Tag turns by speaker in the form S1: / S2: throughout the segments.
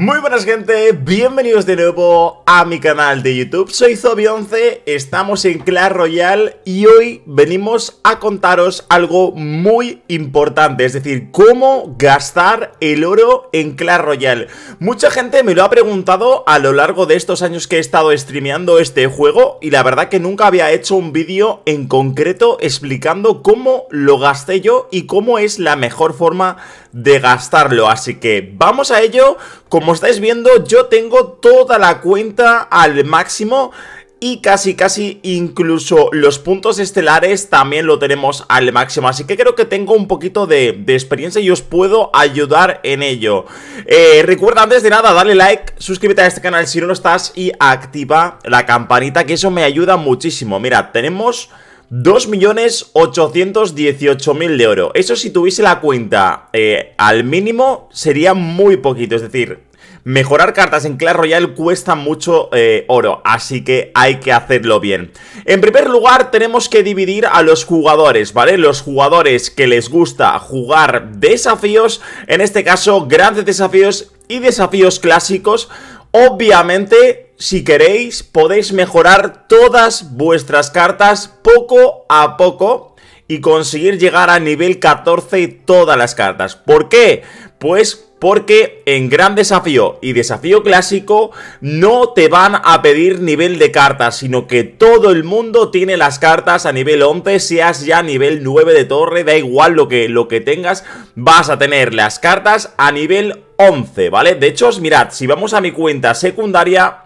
S1: Muy buenas gente, bienvenidos de nuevo a mi canal de YouTube, soy Zobi11, estamos en Clash Royale y hoy venimos a contaros algo muy importante, es decir, cómo gastar el oro en Clash Royale. Mucha gente me lo ha preguntado a lo largo de estos años que he estado streameando este juego y la verdad que nunca había hecho un vídeo en concreto explicando cómo lo gasté yo y cómo es la mejor forma de gastarlo. Así que vamos a ello. Como estáis viendo, yo tengo toda la cuenta al máximo. Y casi, casi incluso los puntos estelares también lo tenemos al máximo. Así que creo que tengo un poquito de, experiencia y os puedo ayudar en ello. Eh, recuerda antes de nada darle like, suscríbete a este canal si no lo estás y activa la campanita que eso me ayuda muchísimo. Mira, tenemos... 2.818.000 de oro. Eso si tuviese la cuenta eh, al mínimo sería muy poquito. Es decir, mejorar cartas en Clash Royale cuesta mucho eh, oro. Así que hay que hacerlo bien. En primer lugar tenemos que dividir a los jugadores, ¿vale? Los jugadores que les gusta jugar desafíos. En este caso, grandes desafíos y desafíos clásicos. Obviamente si queréis, podéis mejorar todas vuestras cartas poco a poco y conseguir llegar a nivel 14 todas las cartas. ¿Por qué? Pues porque en Gran Desafío y Desafío Clásico no te van a pedir nivel de cartas, sino que todo el mundo tiene las cartas a nivel 11, seas ya nivel 9 de torre, da igual lo que, lo que tengas, vas a tener las cartas a nivel 11, ¿vale? De hecho, mirad, si vamos a mi cuenta secundaria...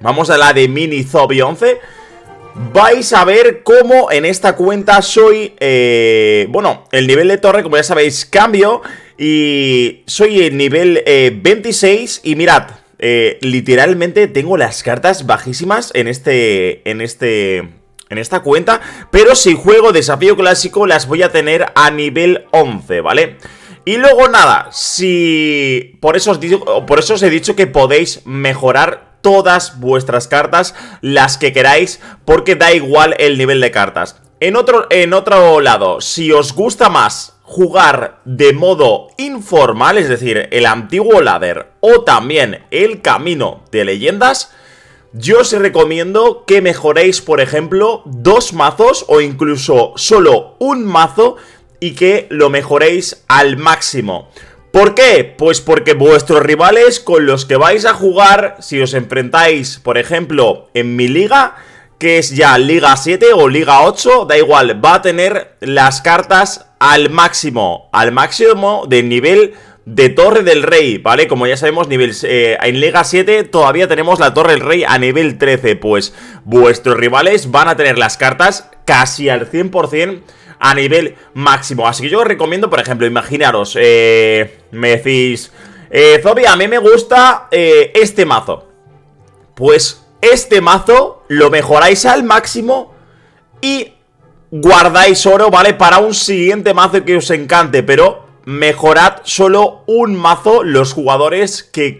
S1: Vamos a la de Mini Zombie 11 Vais a ver cómo en esta cuenta soy, eh, bueno, el nivel de torre, como ya sabéis, cambio Y soy el nivel 26 eh, y mirad, eh, literalmente tengo las cartas bajísimas en este, en este, en esta cuenta Pero si juego desafío clásico las voy a tener a nivel 11, ¿vale? Y luego nada, si... Por eso, os digo, por eso os he dicho que podéis mejorar todas vuestras cartas, las que queráis, porque da igual el nivel de cartas. En otro, en otro lado, si os gusta más jugar de modo informal, es decir, el antiguo ladder o también el camino de leyendas, yo os recomiendo que mejoréis, por ejemplo, dos mazos o incluso solo un mazo y que lo mejoréis al máximo. ¿Por qué? Pues porque vuestros rivales con los que vais a jugar, si os enfrentáis, por ejemplo, en mi liga, que es ya Liga 7 o Liga 8, da igual, va a tener las cartas al máximo, al máximo del nivel de Torre del Rey, ¿vale? Como ya sabemos, nivel, eh, en Liga 7 todavía tenemos la Torre del Rey a nivel 13, pues vuestros rivales van a tener las cartas casi al 100% a nivel máximo. Así que yo os recomiendo, por ejemplo, imaginaros, eh, me decís, eh, a mí me gusta eh, este mazo. Pues este mazo lo mejoráis al máximo y guardáis oro, ¿vale? Para un siguiente mazo que os encante, pero mejorad solo un mazo los jugadores que,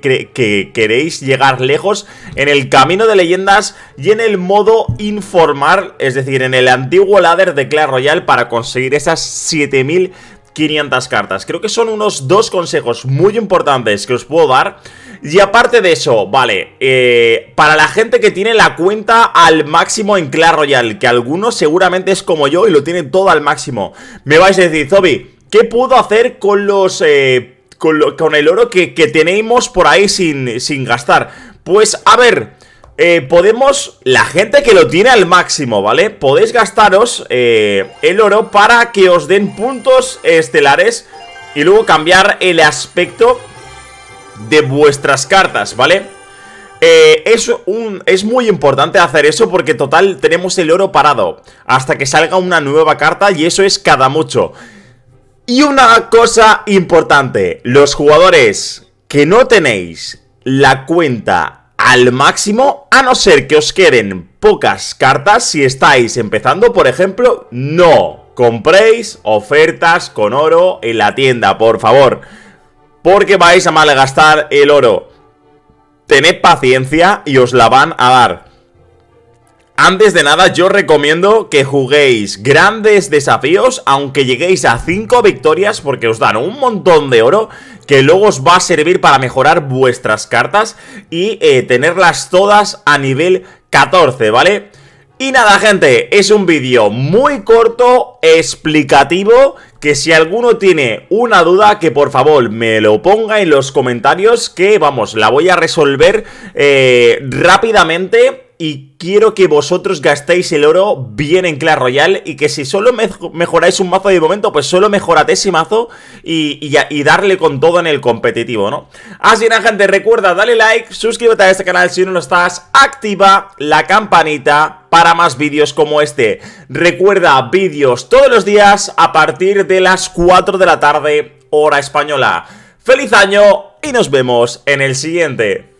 S1: queréis llegar lejos en el camino de leyendas y en el modo informar, es decir, en el antiguo ladder de Clash Royale para conseguir esas 7500 cartas. Creo que son unos dos consejos muy importantes que os puedo dar. Y aparte de eso, vale, eh, para la gente que tiene la cuenta al máximo en Clash Royale, que algunos seguramente es como yo y lo tiene todo al máximo, me vais a decir, Zobi, ¿Qué puedo hacer con los... Eh, con, el oro que, tenemos por ahí sin, gastar? Pues, a ver... Eh, podemos, la gente que lo tiene al máximo, ¿vale? Podéis gastaros eh, el oro para que os den puntos estelares y luego cambiar el aspecto de vuestras cartas, ¿vale? es, un, es muy importante hacer eso porque total tenemos el oro parado hasta que salga una nueva carta y eso es cada mucho. Y una cosa importante, los jugadores que no tenéis la cuenta al máximo, a no ser que os queden pocas cartas, si estáis empezando, por ejemplo, no compréis ofertas con oro en la tienda, por favor, porque vais a malgastar el oro. Tened paciencia y os la van a dar. Antes de nada, yo recomiendo que juguéis grandes desafíos, aunque lleguéis a 5 victorias, porque os dan un montón de oro, que luego os va a servir para mejorar vuestras cartas y eh, tenerlas todas a nivel 14, ¿vale? Y nada, gente, es un vídeo muy corto, explicativo que si alguno tiene una duda, que por favor me lo ponga en los comentarios, que vamos, la voy a resolver eh, rápidamente y quiero que vosotros gastéis el oro bien en Clash Royale y que si solo mejoráis un mazo de momento, pues solo mejorad ese mazo y, darle con todo en el competitivo, ¿no? Así nada, gente, recuerda, dale like, suscríbete a este canal si no lo estás, activa la campanita para más vídeos como este. Recuerda, vídeos todos los días a partir de las 4 de la tarde, hora española. ¡Feliz año! Y nos vemos en el siguiente.